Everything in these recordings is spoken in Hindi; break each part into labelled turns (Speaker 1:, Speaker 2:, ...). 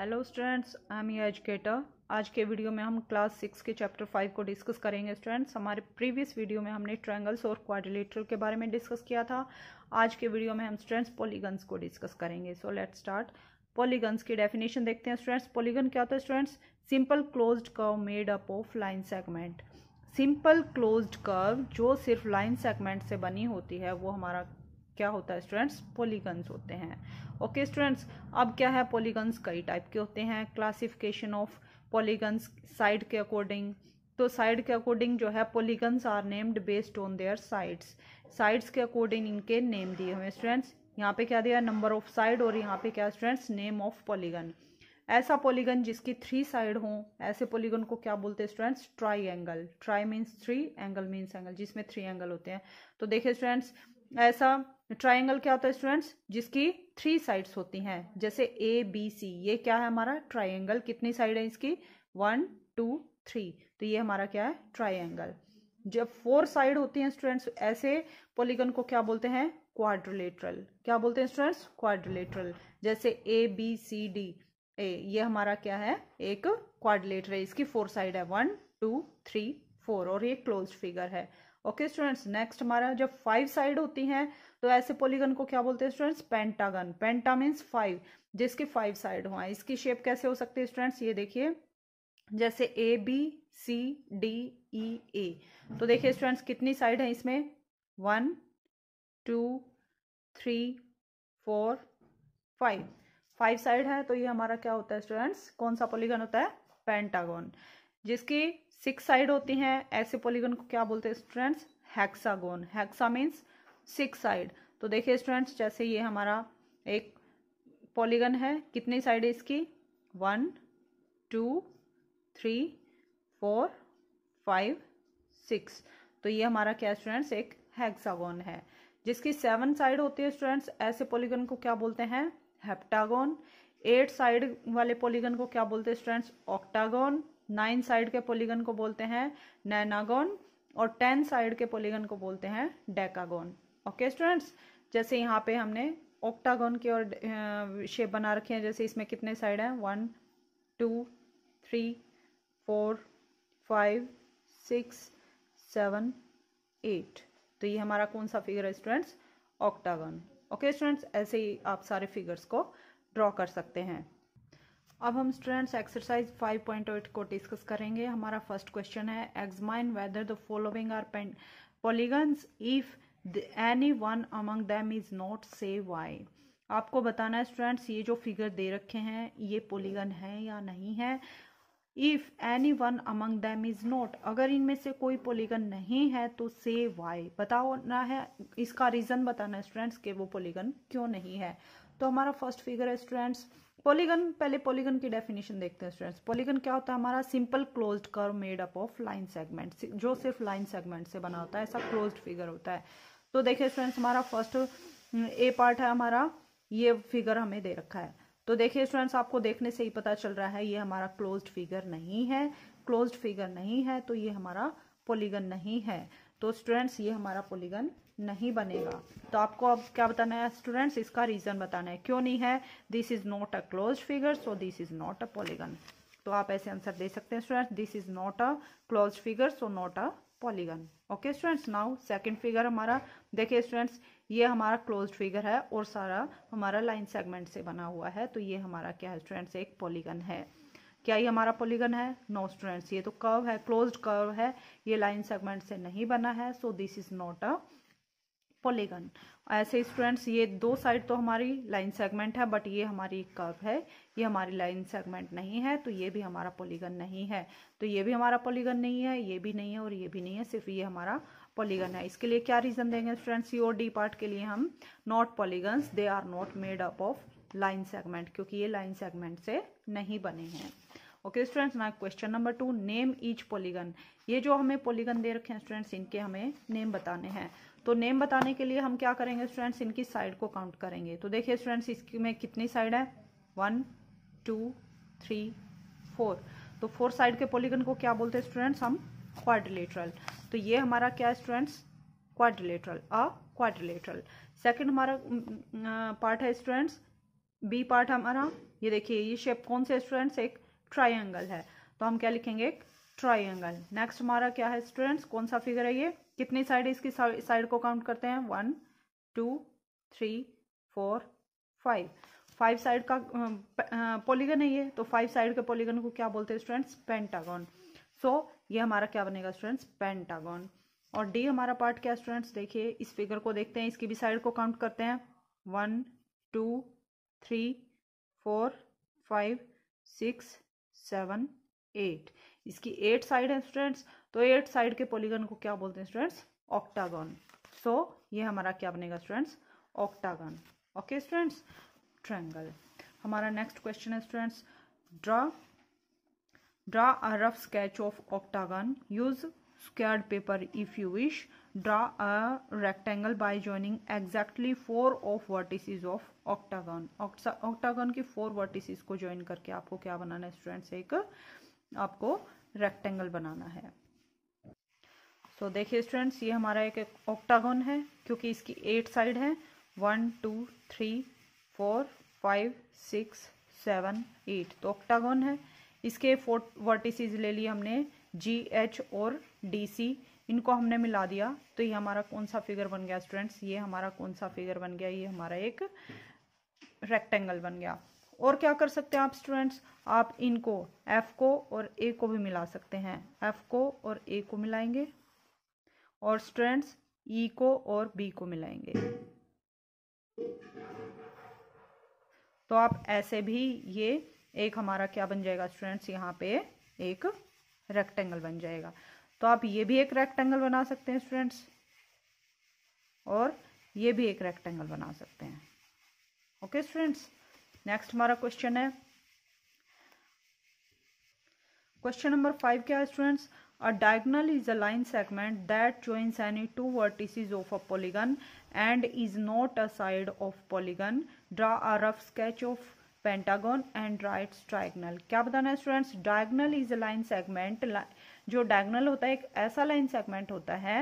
Speaker 1: Hello students I am you educator आज के वीडियो में हम क्लास सिक्स के चैप्टर फाइव को डिस्कस करेंगे स्टूडेंट्स हमारे प्रीवियस वीडियो में हमने ट्रायंगल्स और क्वाड्रिलेटरल के बारे में डिस्कस किया था आज के वीडियो में हम स्टूडेंट्स पॉलीगन्स को डिस्कस करेंगे सो लेट स्टार्ट पॉलीगन्स की डेफिनेशन देखते हैं स्टूडेंट्स पॉलीगन क्या होता है students simple close curve made up of line segment simple closed curve जो सिर्फ लाइन सेगमेंट से बनी होती है वो हमारा क्या होता है स्टूडेंट्स पॉलीगन्स होते हैं ओके स्टूडेंट्स अब क्या है पॉलीगन्स कई टाइप के होते हैं क्लासिफिकेशन ऑफ पॉलीगन्स साइड के अकॉर्डिंग तो साइड के अकॉर्डिंग जो है polygons are named based on their sides sides के अकॉर्डिंग इनके नेम दिए हुए स्टूडेंट्स यहाँ पे क्या दिया नंबर ऑफ साइड और यहाँ पे क्या स्टूडेंट्स नेम ऑफ पॉलीगन ऐसा पॉलीगन जिसकी थ्री साइड हो ऐसे पॉलीगन को क्या बोलते हैं students triangle tri means three angle means angle जिसमें थ्री एंगल होते हैं तो देखिए स्टूडेंट्स ऐसा ट्राइंगल क्या होता है स्टूडेंट्स जिसकी थ्री साइड्स होती हैं जैसे ए बी सी ये क्या है हमारा ट्राइंगल कितनी साइड है इसकी वन टू थ्री तो ये हमारा क्या है ट्राइंगल जब फोर साइड होती हैं स्टूडेंट्स ऐसे पोलिगन को क्या बोलते हैं क्वाड्रिलेटरल क्या बोलते हैं स्टूडेंट्स क्वाड्रिलेटरल जैसे A B C D A ये हमारा क्या है एक क्वाड्रिलेटर है इसकी फोर साइड है वन टू थ्री फोर और ये क्लोज फिगर है ओके स्टूडेंट्स नेक्स्ट हमारा जब फाइव साइड होती हैं तो ऐसे पॉलीगन को क्या बोलते हैं students pentagon penta means five जिसकी फाइव साइड हुआ इसकी शेप कैसे हो सकती है स्टूडेंट्स ये देखिए जैसे A B C D E ए तो देखिए स्टूडेंट्स कितनी साइड है इसमें one two three four five five side है तो ये हमारा क्या होता है स्टूडेंट्स कौन सा पॉलीगन होता है पेंटागन जिसकी सिक्स साइड होती हैं ऐसे पॉलीगन को क्या बोलते हैं students hexagon hexa means six side तो देखिए स्टूडेंट्स जैसे ये हमारा एक पॉलीगन है कितनी साइड है इसकी one two three four five six तो ये हमारा क्या स्टूडेंट्स एक हैक्सागोन है जिसकी सेवन साइड होती है स्टूडेंट्स ऐसे पॉलीगन को क्या बोलते हैं हेप्टागोन एट साइड वाले पॉलीगन को क्या बोलते हैं स्टूडेंट्स ऑक्टागोन नाइन साइड के पोलीगन को बोलते हैं नैनागोन और टेन साइड के पोलीगन को बोलते हैं डेकागोन ओके स्टूडेंट्स जैसे यहाँ पे हमने ओक्टागोन की और शेप बना रखी है जैसे इसमें कितने साइड हैं one two three four five six seven eight तो ये हमारा कौन सा फिगर है स्टूडेंट्स ऑक्टागन ओके स्टूडेंट्स ऐसे ही आप सारे फिगर्स को ड्रॉ कर सकते हैं अब हम स्टूडेंट्स एक्सरसाइज 5.8 को डिस्कस करेंगे हमारा फर्स्ट क्वेश्चन है examine whether the following are polygons if any one among them is not say why आपको बताना है स्टूडेंट्स ये जो फिगर दे रखे हैं ये पॉलीगन है या नहीं है if any one among them is not अगर इनमें से कोई पोलीगन नहीं है तो से वाई ना है इसका रीज़न बताना है स्टूडेंट्स के वो पोलिगन क्यों नहीं है तो हमारा फर्स्ट फिगर है स्टूडेंट्स पॉलीगन पहले पॉलीगन की डेफिनेशन देखते हैं स्टूडेंट्स पॉलीगन क्या होता है हमारा simple closed curve made up of line segment जो सिर्फ लाइन सेगमेंट से बना होता है ऐसा क्लोज्ड फिगर होता है तो देखिए स्टूडेंट्स हमारा फर्स्ट ए पार्ट है हमारा ये फिगर हमें दे रखा है तो देखिए स्टूडेंट्स आपको देखने से ही पता चल रहा है ये हमारा क्लोज्ड फिगर नहीं है क्लोज्ड फिगर नहीं है तो ये हमारा पोलिगन नहीं है तो स्टूडेंट्स ये हमारा पोलिगन नहीं बनेगा तो आपको अब क्या बताना है स्टूडेंट्स इसका रीज़न बताना है क्यों नहीं है this is not a close figure so this is not a polygon तो आप ऐसे आंसर दे सकते हैं students this is not a close figure so not a polygon okay students now second figure हमारा देखिए स्टूडेंट्स ये हमारा क्लोज फिगर है और सारा हमारा लाइन सेगमेंट से बना हुआ है तो ये हमारा क्या है स्टूडेंट्स एक पॉलीगन है क्या ये हमारा पॉलीगन है नो no, स्टूडेंट्स ये तो कर्व है क्लोज्ड कर्व है ये लाइन सेगमेंट से नहीं बना है so this is not a polygon ऐसे स्टूडेंट्स ये दो साइड तो हमारी लाइन सेगमेंट है बट ये हमारी कर्व है ये हमारी लाइन सेगमेंट नहीं है तो ये भी हमारा पॉलीगन नहीं है तो ये भी हमारा पॉलीगन नहीं है ये भी नहीं है और ये भी नहीं है सिर्फ ये हमारा पॉलीगन है इसके लिए क्या रीज़न देंगे स्टूडेंट्स सी और डी पार्ट के लिए हम not polygon they are not made up of line segment क्योंकि ये लाइन सेगमेंट से नहीं बने हैं ओके स्टूडेंट्स ना question number two name each polygon ये जो हमें पॉलीगन दे रखे हैं स्टूडेंट्स इनके हमें नेम बताने हैं तो नेम बताने के लिए हम क्या करेंगे स्टूडेंट्स इनकी साइड को काउंट करेंगे तो देखिए स्टूडेंट्स इसकी में कितनी साइड है वन टू थ्री फोर तो फोर साइड के पॉलीगन को क्या बोलते हैं स्टूडेंट्स हम क्वाड्रिलेटरल तो ये हमारा क्या है students quadrilateral a quadrilateral second हमारा पार्ट है स्टूडेंट्स बी पार्ट हमारा ये देखिए ये शेप कौन से स्टूडेंट्स एक ट्राइंगल है तो हम क्या लिखेंगे एक ट्राइंगल नेक्स्ट हमारा क्या है स्टूडेंट्स कौन सा फिगर है ये कितनी साइड इसकी साइड को काउंट करते हैं one two three four five five side का पॉलीगन है ये तो फाइव साइड के पॉलीगन को क्या बोलते हैं स्टूडेंट्स पेंटागॉन सो ये हमारा क्या बनेगा स्टूडेंट्स पेंटागॉन और डी हमारा पार्ट क्या स्टूडेंट्स देखिए इस फिगर को देखते हैं इसकी भी साइड को काउंट करते हैं one two three four five six seven eight इसकी एट साइड है स्टूडेंट्स तो एट साइड के पॉलीगन को क्या बोलते हैं स्टूडेंट्स ऑक्टागन सो ये हमारा क्या बनेगा students octagon okay students triangle हमारा नेक्स्ट क्वेश्चन है students draw draw a rough sketch of octagon use squared paper if you wish draw a rectangle by joining exactly four of vertices of octagon octagon के four vertices को join करके आपको क्या बनाना है स्टूडेंट्स एक आपको रेक्टेंगल बनाना है सो देखिए स्टूडेंट्स ये हमारा एक ऑक्टागन है क्योंकि इसकी एट साइड है one two three four five six seven eight तो ऑक्टागन है इसके फोर वर्टिसेस ले लिए हमने जी एच और डी सी इनको हमने मिला दिया तो ये हमारा कौन सा फिगर बन गया स्टूडेंट्स ये हमारा कौन सा फिगर बन गया ये हमारा एक रेक्टेंगल बन गया और क्या कर सकते हैं आप स्टूडेंट्स आप इनको एफ को और ए को भी मिला सकते हैं एफ को और ए को मिलाएंगे और स्टूडेंट्स ई e को और बी को मिलाएंगे तो आप ऐसे भी ये एक हमारा क्या बन जाएगा स्टूडेंट्स यहाँ पे एक रेक्टेंगल बन जाएगा तो आप ये भी एक रेक्टेंगल बना सकते हैं स्टूडेंट्स और ये भी एक रेक्टेंगल बना सकते हैं ओके स्टूडेंट्स नेक्स्ट हमारा क्वेश्चन है क्वेश्चन नंबर फाइव क्या है students a diagonal is a line segment that joins any two vertices of a polygon and is not a side of polygon draw a rough sketch of pentagon and draw its क्या बताना है students diagonal is a line segment line जो डायगोनल होता है एक ऐसा लाइन सेगमेंट होता है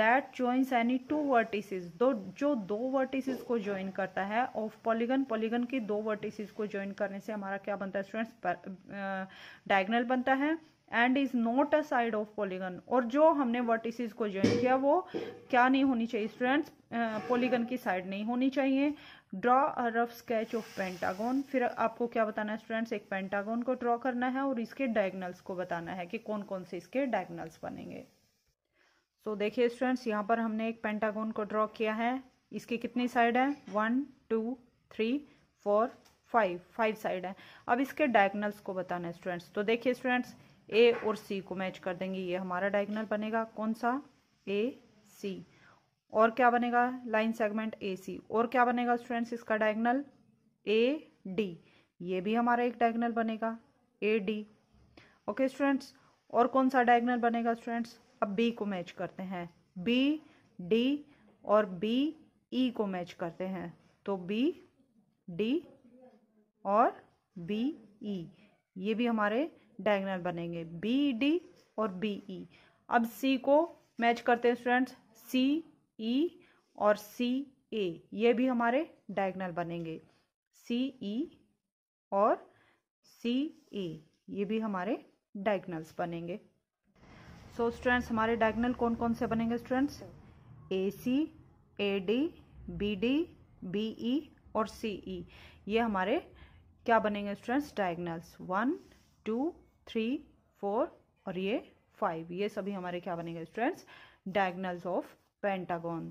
Speaker 1: that joins any two vertices दो जो दो वर्टिसेस को ज्वाइन करता है ऑफ पॉलीगन पॉलीगन के दो वर्टिसेस को ज्वाइन करने से हमारा क्या बनता है स्टूडेंट्स डायगोनल बनता है and is not a side of polygon और जो हमने वर्टिसेस को ज्वाइन किया वो क्या नहीं होनी चाहिए स्टूडेंट्स पॉलीगन की साइड नहीं होनी चाहिए draw a rough sketch of pentagon फिर आपको क्या बताना है स्टूडेंट्स एक पेंटागोन को ड्रॉ करना है और इसके डायगनल्स को बताना है कि कौन कौन से इसके डायगनल्स बनेंगे सो so, देखिए स्टूडेंट्स यहाँ पर हमने एक पेंटागोन को ड्रॉ किया है इसके कितनी साइड है one two three four five five side है अब इसके डायगनल्स को बताना है स्टूडेंट्स तो देखिए स्टूडेंट्स ए और सी को मैच कर देंगे ये हमारा डायगनल बनेगा कौन सा ए सी और क्या बनेगा लाइन सेगमेंट ए सी और क्या बनेगा स्टूडेंट्स इसका डायगनल ए डी ये भी हमारा एक डायगनल बनेगा ए डी ओके स्टूडेंट्स और कौन सा डायगनल बनेगा स्टूडेंट्स अब बी को मैच करते हैं बी डी और बी ई e को मैच करते हैं तो बी डी और बी ई e. ये भी हमारे डायगनल बनेंगे बी डी और बी ई e. अब सी को मैच करते हैं स्टूडेंट्स सी ई e और सी ए ये भी हमारे डायगनल बनेंगे सी ई e और सी ए ये भी हमारे डायगनल्स बनेंगे सो so, स्टूडेंट्स हमारे डायगनल कौन कौन से बनेंगे students A C A D B D B E और सी ई e। ये हमारे क्या बनेंगे students diagonals one two three four और ये फाइव ये सभी हमारे क्या बनेंगे students diagonals of pentagon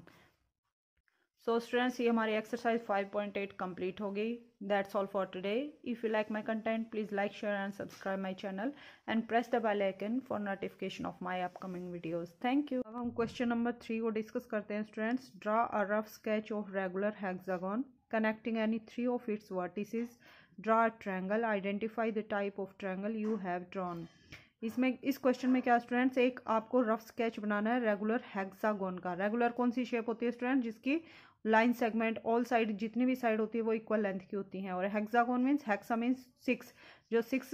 Speaker 1: so students ये हमारी एक्सरसाइज 5.8 कंप्लीट हो गई that's all for today if you like my content please like share and subscribe my channel and press the bell icon for notification of my upcoming videos thank you अब हम क्वेश्चन नंबर थ्री को डिस्कस करते हैं students draw a rough sketch of regular hexagon connecting any three of its vertices draw a triangle identify the type of triangle you have drawn इसमें इस क्वेश्चन में क्या स्टूडेंट्स एक आपको रफ स्केच बनाना है रेगुलर हेक्सागोन का रेगुलर कौन सी शेप होती है स्टूडेंट जिसकी लाइन सेगमेंट ऑल साइड जितनी भी साइड होती है वो इक्वल लेंथ की होती हैं और hexagon means hexa means six जो सिक्स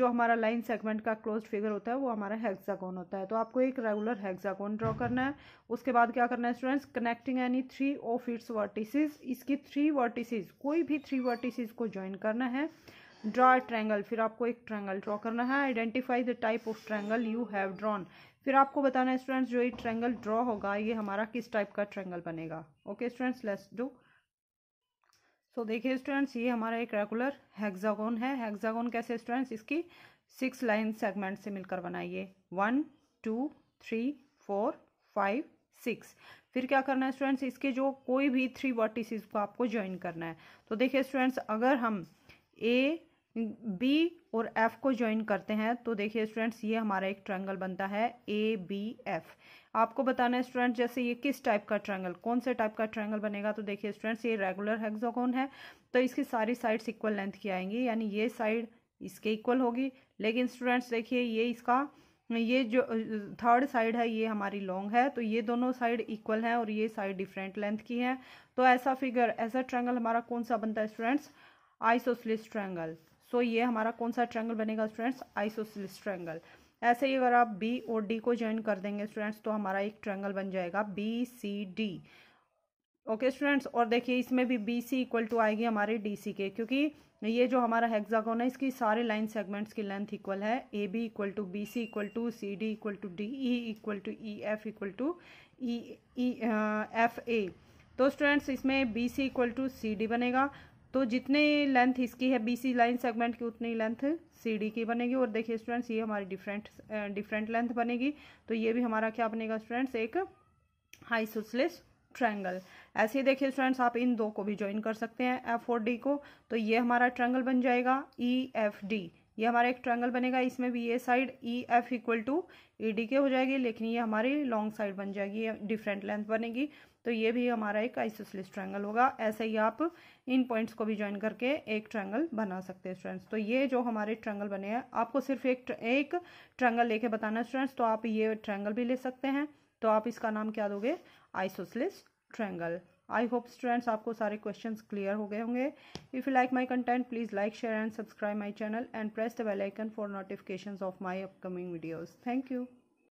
Speaker 1: जो हमारा लाइन सेगमेंट का क्लोज फिगर होता है वो हमारा हेक्सागोन होता है तो आपको एक रेगुलर हेक्सागोन ड्रॉ करना है उसके बाद क्या करना है students connecting any three of its vertices इसकी थ्री वर्टिसेस कोई भी थ्री वर्टिसेस को ज्वाइन करना है ड्रॉ ट्रैंगल फिर आपको एक ट्रैंगल ड्रॉ करना है identify the type of triangle you have drawn फिर आपको बताना है स्टूडेंट्स जो ये ट्रैंगल ड्रॉ होगा ये हमारा किस टाइप का ट्रैंगल बनेगा okay students let's do so देखिए स्टूडेंट्स ये हमारा एक रेगुलर हेक्सागोन है हेक्सागोन कैसे स्टूडेंट्स इसकी सिक्स लाइन सेगमेंट से मिलकर बनाइए one two three four five six फिर क्या करना है स्टूडेंट्स इसके जो कोई भी थ्री वर्टिसेस को आपको ज्वाइन करना है तो देखिए स्टूडेंट्स अगर हम ए बी और एफ को ज्वाइन करते हैं तो देखिए स्टूडेंट्स ये हमारा एक ट्रायंगल बनता है ए बी एफ आपको बताना है स्टूडेंट जैसे ये किस टाइप का ट्रायंगल कौन से टाइप का ट्रायंगल बनेगा तो देखिए स्टूडेंट्स ये रेगुलर हेक्सागोन है तो इसकी सारी साइड्स इक्वल लेंथ की आएंगी यानी ये साइड इसके इक्वल होगी लेकिन स्टूडेंट्स देखिए ये इसका ये जो थर्ड साइड है ये हमारी लॉन्ग है तो ये दोनों साइड इक्वल हैं और ये साइड डिफरेंट लेंथ की है तो ऐसा फिगर ऐसा ट्रायंगल हमारा कौन सा बनता है स्टूडेंट्स आइसोसलिस ट्रायंगल सो ये हमारा कौन सा ट्रैंगल बनेगा स्टूडेंट्स आइसोसिलिस ट्रैंगल ऐसे ही अगर आप बी और डी को ज्वाइन कर देंगे स्टूडेंट्स तो हमारा एक ट्रैंगल बन जाएगा B C D okay students और देखिए इसमें भी बी सी इक्वल टू आएगी हमारे डी सी के क्योंकि ये जो हमारा हेक्सागोन है इसकी सारे लाइन सेगमेंट्स की लेंथ इक्वल है A B equal to B C equal to C D equal to D E equal to E F equal to E F A तो स्टूडेंट्स इसमें B C equal to C D बनेगा तो जितने लेंथ इसकी है बीसी लाइन सेगमेंट की उतनी लेंथ सीडी की बनेगी और देखिए स्टूडेंट्स ये हमारी डिफरेंट डिफरेंट लेंथ बनेगी तो ये भी हमारा क्या बनेगा स्टूडेंट्स एक हाई सुसलेस ट्रायंगल ऐसे ही देखिए स्टूडेंट्स आप इन दो को भी ज्वाइन कर सकते हैं एफ और डी को तो ये हमारा ट्रायंगल बन जाएगा ई एफ डी ये हमारा एक ट्रायंगल बनेगा इसमें भी ये side E F equal to E D के हो जाएगी लेकिन ये हमारी लॉन्ग साइड बन जाएगी डिफरेंट लेंथ बनेगी तो ये भी हमारा एक आइसोसलिस ट्रायंगल होगा ऐसे ही आप इन पॉइंट्स को भी ज्वाइन करके एक ट्रायंगल बना सकते हैं स्टूडेंट्स तो ये जो हमारे ट्रायंगल बने हैं आपको सिर्फ एक एक ट्रायंगल लेके बताना स्टूडेंट्स तो आप ये ट्रायंगल भी ले सकते हैं तो आप इसका नाम क्या दोगे isosceles triangle I hope students आपको सारे क्वेश्चन क्लियर हो गए होंगे if you like my content please like share and subscribe my channel and press the bell icon for notification of my upcoming videos thank you